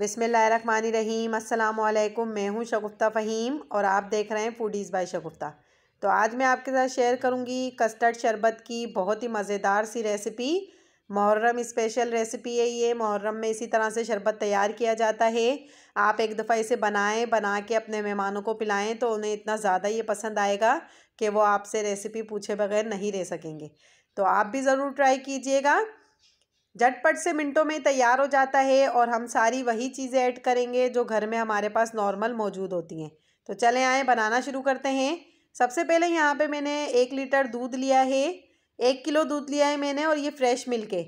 बिसमीम अल्लाम मैं हूं शगुफ्ता फ़हीम और आप देख रहे हैं फूडीज़ बाय शगुफ्ता तो आज मैं आपके साथ शेयर करूंगी कस्टर्ड शरबत की बहुत ही मज़ेदार सी रेसिपी मुहर्रम स्पेशल रेसिपी है ये मुहर्रम में इसी तरह से शरबत तैयार किया जाता है आप एक दफ़ा इसे बनाएं बना के अपने मेहमानों को पिलाएं तो उन्हें इतना ज़्यादा ये पसंद आएगा कि वो आपसे रेसिपी पूछे बगैर नहीं रह सकेंगे तो आप भी ज़रूर ट्राई कीजिएगा झटपट से मिनटों में तैयार हो जाता है और हम सारी वही चीज़ें ऐड करेंगे जो घर में हमारे पास नॉर्मल मौजूद होती हैं तो चलें आए बनाना शुरू करते हैं सबसे पहले यहाँ पे मैंने एक लीटर दूध लिया है एक किलो दूध लिया है मैंने और ये फ्रेश मिल्क है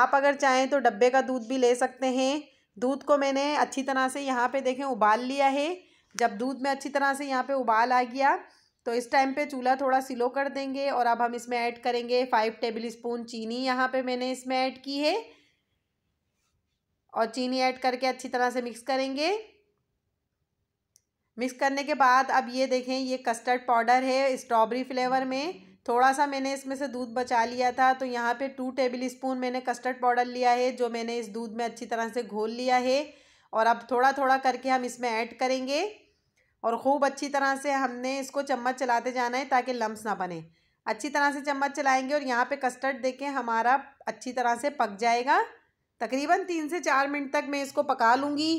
आप अगर चाहें तो डब्बे का दूध भी ले सकते हैं दूध को मैंने अच्छी तरह से यहाँ पर देखें उबाल लिया है जब दूध में अच्छी तरह से यहाँ पर उबाल आ गया तो इस टाइम पे चूल्हा थोड़ा स्लो कर देंगे और अब हम इसमें ऐड करेंगे फाइव टेबल स्पून चीनी यहाँ पे मैंने इसमें ऐड की है और चीनी ऐड करके अच्छी तरह से मिक्स करेंगे मिक्स करने के बाद अब ये देखें ये कस्टर्ड पाउडर है स्ट्रॉबेरी फ्लेवर में थोड़ा सा मैंने इसमें से दूध बचा लिया था तो यहाँ पे टू टेबल स्पून मैंने कस्टर्ड पाउडर लिया है जो मैंने इस दूध में अच्छी तरह से घोल लिया है और अब थोड़ा थोड़ा करके हम इसमें ऐड करेंगे और ख़ूब अच्छी तरह से हमने इसको चम्मच चलाते जाना है ताकि लम्स ना बने अच्छी तरह से चम्मच चलाएंगे और यहाँ पे कस्टर्ड देखें हमारा अच्छी तरह से पक जाएगा तकरीबन तीन से चार मिनट तक मैं इसको पका लूँगी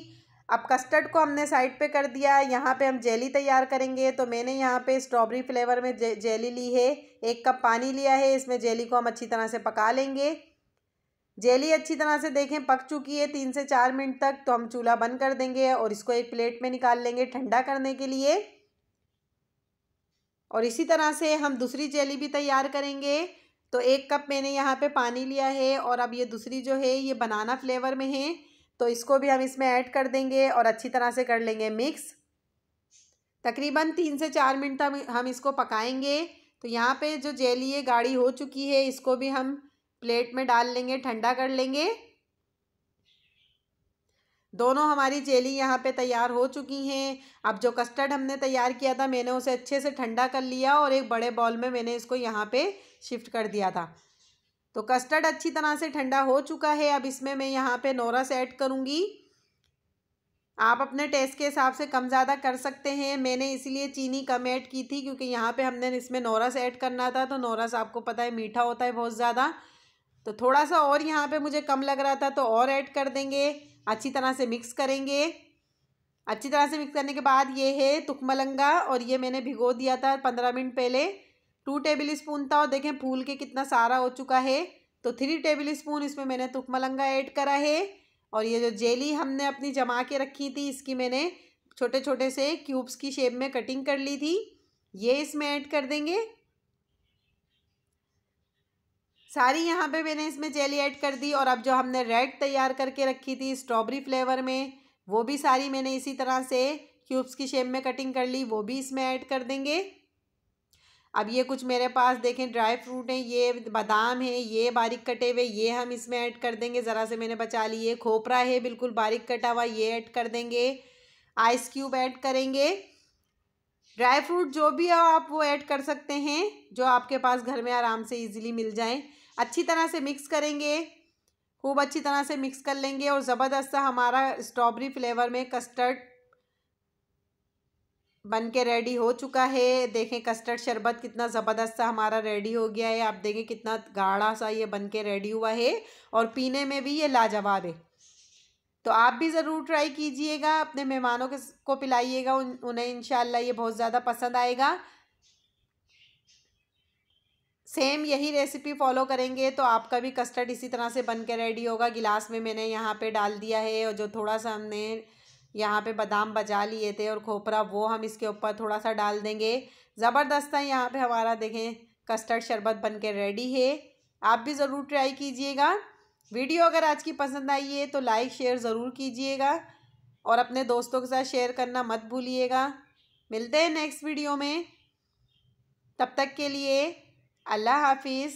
अब कस्टर्ड को हमने साइड पे कर दिया यहाँ पे हम जेली तैयार करेंगे तो मैंने यहाँ पे स्ट्रॉबेरी फ्लेवर में जे, जेली ली है एक कप पानी लिया है इसमें जेली को हम अच्छी तरह से पका लेंगे जेली अच्छी तरह से देखें पक चुकी है तीन से चार मिनट तक तो हम चूल्हा बंद कर देंगे और इसको एक प्लेट में निकाल लेंगे ठंडा करने के लिए और इसी तरह से हम दूसरी जेली भी तैयार करेंगे तो एक कप मैंने यहाँ पे पानी लिया है और अब ये दूसरी जो है ये बनाना फ्लेवर में है तो इसको भी हम इसमें ऐड कर देंगे और अच्छी तरह से कर लेंगे मिक्स तकरीबन तीन से चार मिनट तक हम इसको पकाएंगे तो यहाँ पे जो जेली है गाढ़ी हो चुकी है इसको भी हम प्लेट में डाल लेंगे ठंडा कर लेंगे दोनों हमारी जेली यहाँ पे तैयार हो चुकी हैं अब जो कस्टर्ड हमने तैयार किया था मैंने उसे अच्छे से ठंडा कर लिया और एक बड़े बॉल में मैंने इसको यहाँ पे शिफ्ट कर दिया था तो कस्टर्ड अच्छी तरह से ठंडा हो चुका है अब इसमें मैं यहाँ पे नोरस ऐड करूँगी आप अपने टेस्ट के हिसाब से कम ज़्यादा कर सकते हैं मैंने इसीलिए चीनी कम ऐड की थी क्योंकि यहाँ पर हमने इसमें नोरस ऐड करना था तो नोरस आपको पता है मीठा होता है बहुत ज़्यादा तो थोड़ा सा और यहाँ पे मुझे कम लग रहा था तो और ऐड कर देंगे अच्छी तरह से मिक्स करेंगे अच्छी तरह से मिक्स करने के बाद ये है तुकमलंगा और ये मैंने भिगो दिया था पंद्रह मिनट पहले टू टेबल स्पून था और देखें फूल के कितना सारा हो चुका है तो थ्री टेबल स्पून इसमें मैंने तुकमलंगा ऐड करा है और ये जो जेली हमने अपनी जमा के रखी थी इसकी मैंने छोटे छोटे से क्यूब्स की शेप में कटिंग कर ली थी ये इसमें ऐड कर देंगे सारी यहाँ पे मैंने इसमें जेली ऐड कर दी और अब जो हमने रेड तैयार करके रखी थी स्ट्रॉबेरी फ्लेवर में वो भी सारी मैंने इसी तरह से क्यूब्स की शेप में कटिंग कर ली वो भी इसमें ऐड कर देंगे अब ये कुछ मेरे पास देखें ड्राई फ्रूट हैं ये बादाम है ये बारीक कटे हुए ये हम इसमें ऐड कर देंगे ज़रा से मैंने बचा लिए खोपरा है बिल्कुल बारीक कटा हुआ ये ऐड कर देंगे आइस क्यूब ऐड करेंगे ड्राई फ्रूट जो भी हो आप वो ऐड कर सकते हैं जो आपके पास घर में आराम से इजीली मिल जाए अच्छी तरह से मिक्स करेंगे खूब अच्छी तरह से मिक्स कर लेंगे और ज़बरदस्त हमारा स्ट्रॉबेरी फ्लेवर में कस्टर्ड बन के रेडी हो चुका है देखें कस्टर्ड शरबत कितना ज़बरदस्त सा हमारा रेडी हो गया है आप देखें कितना गाढ़ा सा ये बन के रेडी हुआ है और पीने में भी ये लाजवाब है तो आप भी ज़रूर ट्राई कीजिएगा अपने मेहमानों के को पिलाइएगा उन, उन्हें इनशाला ये बहुत ज़्यादा पसंद आएगा सेम यही रेसिपी फॉलो करेंगे तो आपका भी कस्टर्ड इसी तरह से बन के रेडी होगा गिलास में मैंने यहाँ पे डाल दिया है और जो थोड़ा सा हमने यहाँ पे बादाम बजा लिए थे और खोपरा वो हम इसके ऊपर थोड़ा सा डाल देंगे ज़बरदस्त है यहाँ पे हमारा देखें कस्टर्ड शरबत बन के रेडी है आप भी ज़रूर ट्राई कीजिएगा वीडियो अगर आज की पसंद आई है तो लाइक शेयर ज़रूर कीजिएगा और अपने दोस्तों के साथ शेयर करना मत भूलिएगा मिलते हैं नेक्स्ट वीडियो में तब तक के लिए अल्लाह हाफिज़